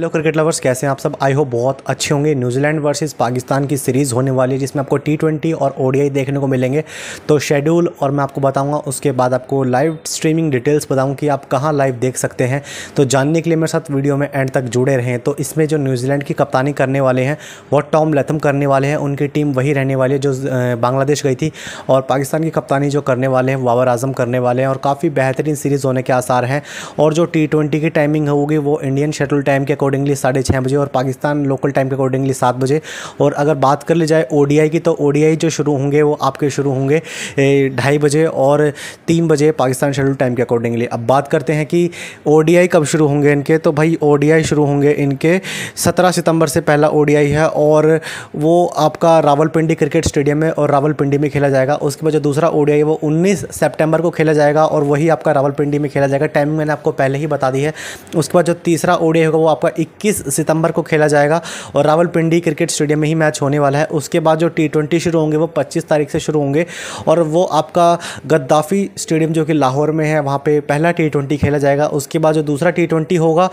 hello cricket lovers कैसे हैं आप सब आई होप बहुत अच्छे होंगे न्यूजीलैंड वर्सेस पाकिस्तान की सीरीज़ होने वाली है जिसमें आपको टी ट्वेंटी और ओडीआई देखने को मिलेंगे तो शेड्यूल और मैं आपको बताऊंगा उसके बाद आपको लाइव स्ट्रीमिंग डिटेल्स बताऊं कि आप कहां लाइव देख सकते हैं तो जानने के लिए मेरे साथ वीडियो में एंड तक जुड़े रहें तो इसमें जो न्यूजीलैंड की कप्तानी करने वाले हैं वो टॉम लथम करने वाले हैं उनकी टीम वही रहने वाली है जो बांग्लादेश गई थी और पाकिस्तान की कप्तानी जो करने वाले हैं बाबर आजम करने वाले हैं और काफ़ी बेहतरीन सीरीज़ होने के आसार हैं और जो टी की टाइमिंग होगी वो इंडियन शेड्यूल टाइम के अकॉर्डिंगली साढ़े छः बजे और पाकिस्तान लोकल टाइम के अकॉर्डिंगली सात बजे और अगर बात कर ली जाए ओ की तो ओ जो शुरू होंगे वो आपके शुरू होंगे ढाई बजे और तीन बजे पाकिस्तान शेड्यूल टाइम के अकॉर्डिंगली अब बात करते हैं कि ओ कब शुरू होंगे इनके तो भाई ओ शुरू होंगे इनके सत्रह सितंबर से पहला ओ है और वो आपका रावलपिंडी क्रिकेट स्टेडियम में और रावलपिंडी में खेला जाएगा उसके बाद जो दूसरा ओ है वो उन्नीस सेप्टेम्बर को खेला जाएगा और वही आपका रावलपिंडी में खेला जाएगा टाइमिंग मैंने आपको पहले ही बता दी है उसके बाद जो तीसरा ओ होगा वो आपका 21 सितंबर को खेला जाएगा और रावलपिंडी क्रिकेट स्टेडियम में ही मैच होने वाला है उसके बाद जो टी ट्वेंटी शुरू होंगे वो पच्चीस तारीख से शुरू होंगे और वो आपका गद्दाफी स्टेडियम जो कि लाहौर में है वहाँ पर पहला टी ट्वेंटी खेला जाएगा उसके बाद जो दूसरा टी ट्वेंटी होगा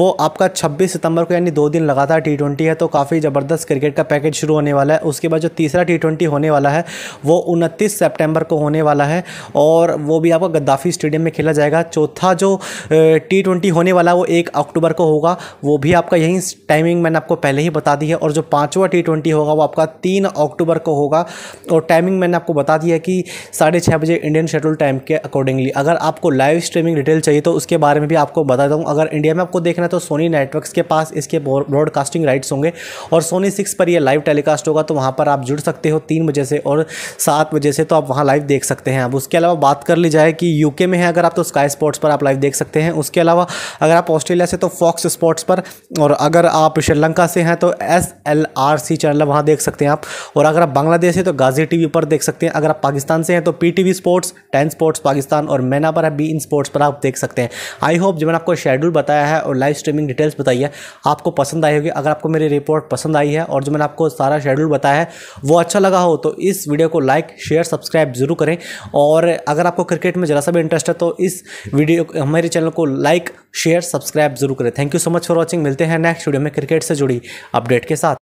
वो आपका छब्बीस सितंबर को यानी दो दिन लगातार टी ट्वेंटी है तो काफ़ी ज़बरदस्त क्रिकेट का पैकेज शुरू होने वाला है उसके बाद जो तीसरा टी ट्वेंटी होने वाला है वो उनतीस सेप्टेम्बर को होने वाला है और वो भी आपका गद्दाफी स्टेडियम में खेला जाएगा चौथा जो टी ट्वेंटी होने वाला है वो एक अक्टूबर को होगा वो भी आपका यहीं टाइमिंग मैंने आपको पहले ही बता दी है और जो पाँचवा टी ट्वेंटी होगा वो आपका तीन अक्टूबर को होगा और टाइमिंग मैंने आपको बता दिया है कि साढ़े छः बजे इंडियन शेड्यूल टाइम के अकॉर्डिंगली अगर आपको लाइव स्ट्रीमिंग डिटेल चाहिए तो उसके बारे में भी आपको बता दूँ अगर इंडिया में आपको देखना है तो सोनी नेटवर्क्स के पास इसके ब्रॉडकास्टिंग राइट्स होंगे और सोनी सिक्स पर यह लाइव टेलीकास्ट होगा तो वहाँ पर आप जुड़ सकते हो तीन बजे से और सात बजे से तो आप वहाँ लाइव देख सकते हैं अब उसके अलावा बात कर ली जाए कि यूके में है अगर आप तो स्काई स्पोर्ट्स पर आप लाइव देख सकते हैं उसके अलावा अगर आप ऑस्ट्रेलिया से तो फॉक्स स्पोर्ट्स पर पर और अगर आप श्रीलंका से हैं तो S L R C channel वहाँ देख सकते हैं आप और अगर आप बांग्लादेश से तो गाजी टी पर देख सकते हैं अगर आप पाकिस्तान से हैं तो P T V sports ten sports Pakistan और मैना पर है बी इन स्पोर्ट्स पर आप देख सकते हैं आई होप जो मैंने आपको शेड्यूल बताया है और लाइव स्ट्रीमिंग डिटेल्स बताई है आपको पसंद आई होगी अगर आपको मेरी रिपोर्ट पसंद आई है और जो मैंने आपको सारा शेड्यूल बताया है वो अच्छा लगा हो तो इस वीडियो को लाइक शेयर सब्सक्राइब ज़रूर करें और अगर आपको क्रिकेट में ज़रा सा भी इंटरेस्ट है तो इस वीडियो हमारे चैनल को लाइक शेयर सब्सक्राइब ज़रूर करें thank you so much for watching मिलते हैं नेक्स्ट वीडियो में क्रिकेट से जुड़ी अपडेट के साथ